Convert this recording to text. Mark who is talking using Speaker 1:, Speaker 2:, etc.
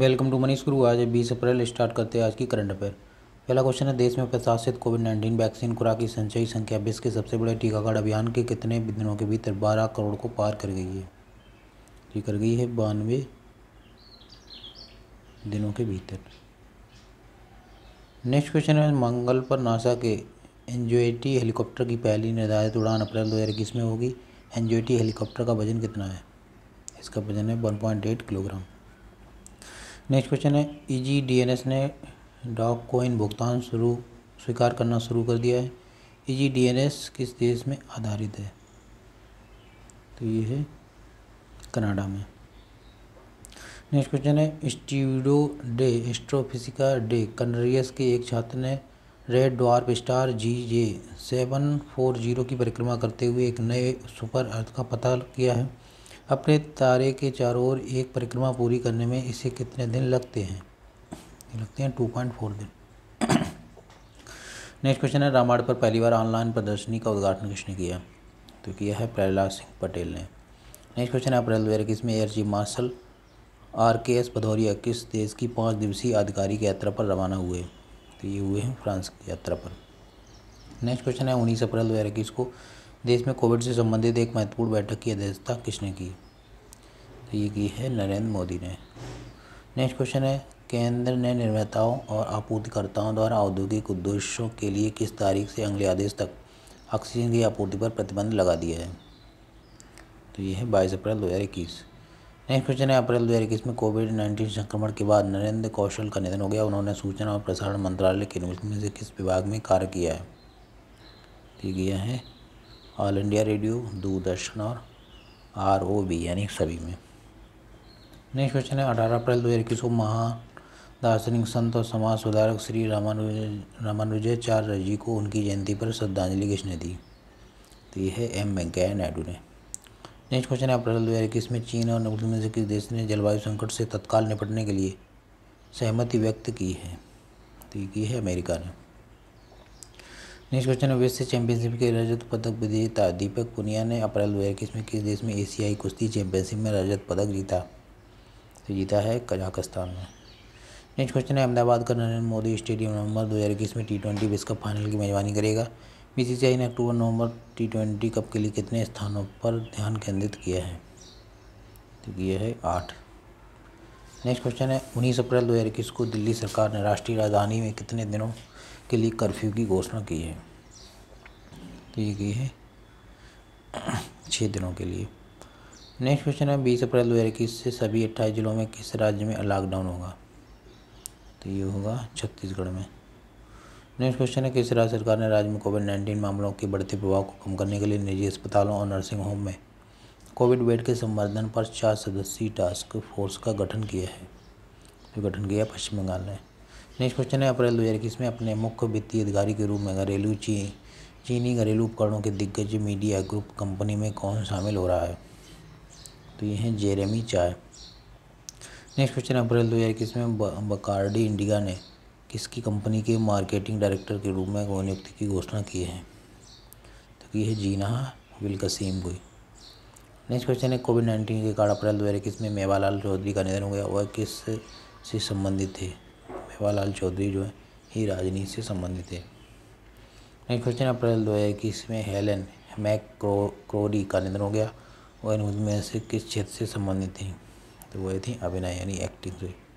Speaker 1: welcome to Manish गुरु आज बीस अप्रैल स्टार्ट करते हैं आज की करंट अफेयर पहला क्वेश्चन है देश में प्रशासित कोविड नाइन्टीन वैक्सीन खुराक की संचयी संख्या विश्व के सबसे बड़े टीकाकरण अभियान के कितने दिनों के भीतर बारह करोड़ को पार कर गई है ये कर गई है बानवे दिनों के भीतर नेक्स्ट क्वेश्चन है मंगल पर नासा के एनजीओटी हेलीकॉप्टर की पहली निर्धारित उड़ान अप्रैल दो हज़ार इक्कीस में होगी एनजीओटी हेलीकॉप्टर का वजन कितना है इसका वजन है one point eight kilogram next question है ईजी e डीएनएस ने डॉक कोइन भुगतान शुरू स्वीकार करना शुरू कर दिया है ईजी e डीएनएस किस देश में आधारित है तो ये है कनाडा में नेक्स्ट क्वेश्चन है स्टीडो डे एस्ट्रोफिजिका डे कनरियस के एक छात्र ने red dwarf star G J seven four zero की परिक्रमा करते हुए एक नए सुपर अर्थ का पता किया है अपने तारे के चारों ओर एक परिक्रमा पूरी करने में इसे कितने दिन लगते हैं लगते हैं टू पॉइंट फोर दिन नेक्स्ट क्वेश्चन है रामायण पर पहली बार ऑनलाइन प्रदर्शनी का उद्घाटन किसने किया तो किया है प्रहलाद सिंह पटेल ने नेक्स्ट क्वेश्चन है अप्रैल दो हज़ार इक्कीस में air chief marshal R K S Bhadauria किस देश की पाँच दिवसीय आधिकारिक यात्रा पर रवाना हुए तो ये हुए हैं फ्रांस की यात्रा पर नेक्स्ट क्वेश्चन है उन्नीस अप्रैल दो हज़ार इक्कीस को देश में कोविड से संबंधित एक महत्वपूर्ण बैठक की अध्यक्षता किसने की ये की है नरेंद्र मोदी ने नेक्स्ट क्वेश्चन है केंद्र ने निर्माताओं और आपूर्तिकर्ताओं द्वारा औद्योगिक उद्देश्यों के लिए किस तारीख से अगले आदेश तक ऑक्सीजन की आपूर्ति पर प्रतिबंध लगा दिया है तो ये है बाईस अप्रैल दो हज़ार इक्कीस नेक्स्ट क्वेश्चन है अप्रैल दो हज़ार इक्कीस में कोविड नाइन्टीन संक्रमण के बाद नरेंद्र कौशल का निधन हो गया उन्होंने सूचना और प्रसारण मंत्रालय के में से किस विभाग में कार्य किया है तो यह है ऑल इंडिया रेडियो दूरदर्शन और आर ओ यानी सभी में नेक्स्ट क्वेश्चन है अठारह अप्रैल दो हज़ार इक्कीस को महान दार्शनिक संत और समाज सुधारक श्री रामानुज रामानुजाचार्य जी को उनकी जयंती पर श्रद्धांजलि किसने दी तो यह है एम वेंकैया नायडू ने नेक्स्ट क्वेश्चन है अप्रैल दो हज़ार इक्कीस में चीन और नब्बे में से किस देश ने जलवायु संकट से तत्काल निपटने के लिए सहमति व्यक्त की है तो ये की है अमेरिका ने नेक्स्ट क्वेश्चन है विश्व चैंपियनशिप के रजत पदक विजेता दीपक पुनिया ने अप्रैल दो हज़ार इक्कीस में किस देश में एशियाई कुश्ती चैंपियनशिप में रजत पदक जीता जीता है कजाकिस्तान में नेक्स्ट क्वेश्चन है अहमदाबाद का नरेंद्र मोदी स्टेडियम नवंबर इक्कीस में टी ट्वेंटी विश्व कप फाइनल की मेजबानी करेगा आई ने अक्टूबर नवंबर टी ट्वेंटी कप के लिए कितने स्थानों पर ध्यान केंद्रित किया है तो यह है आठ नेक्स्ट क्वेश्चन है उन्नीस अप्रैल दो हज़ार इक्कीस को दिल्ली सरकार ने राष्ट्रीय राजधानी में कितने दिनों के लिए कर्फ्यू की घोषणा की है तो ये की है छः दिनों के लिए नेक्स्ट क्वेश्चन है बीस अप्रैल दो हज़ार इक्कीस से सभी अट्ठाईस जिलों में किस राज्य में लॉकडाउन होगा तो ये होगा छत्तीसगढ़ में नेक्स्ट क्वेश्चन है किस राज्य सरकार ने राज्य में कोविड नाइन्टीन मामलों के बढ़ते प्रभाव को कम करने के लिए निजी अस्पतालों और नर्सिंग होम में कोविड बेड के संवर्धन पर चार सदस्यीय टास्क फोर्स का गठन किया है जो तो गठन किया पश्चिम बंगाल ने नेक्स्ट क्वेश्चन है अप्रैल दो हज़ार इक्कीस में अपने मुख्य वित्तीय अधिकारी के रूप में घरेलू चीनी घरेलू उपकरणों के दिग्गज मीडिया ग्रुप कंपनी में कौन शामिल हो रहा है तो ये हैं जेरेमी चाय नेक्स्ट क्वेश्चन अप्रैल दो हज़ार इक्कीस में बकारडी इंडिया ने किसकी कंपनी के मार्केटिंग डायरेक्टर के रूप में नियुक्ति की घोषणा की है तो ये है जीना विलकसीम गोई नेक्स्ट क्वेश्चन है कोविड नाइन्टीन के कारण अप्रैल दो हज़ार इक्कीस में मेवालाल चौधरी का निधन हो गया वह किस से संबंधित थे मेवालाल चौधरी जो है ये राजनीति से संबंधित थे नेक्स्ट क्वेश्चन अप्रैल दो हज़ार इक्कीस में हेलन मैक क्रो, का निधन हो गया वह उनमें से किस क्षेत्र से संबंधित थी तो वही थी अभिनय यानी एक्टिंग से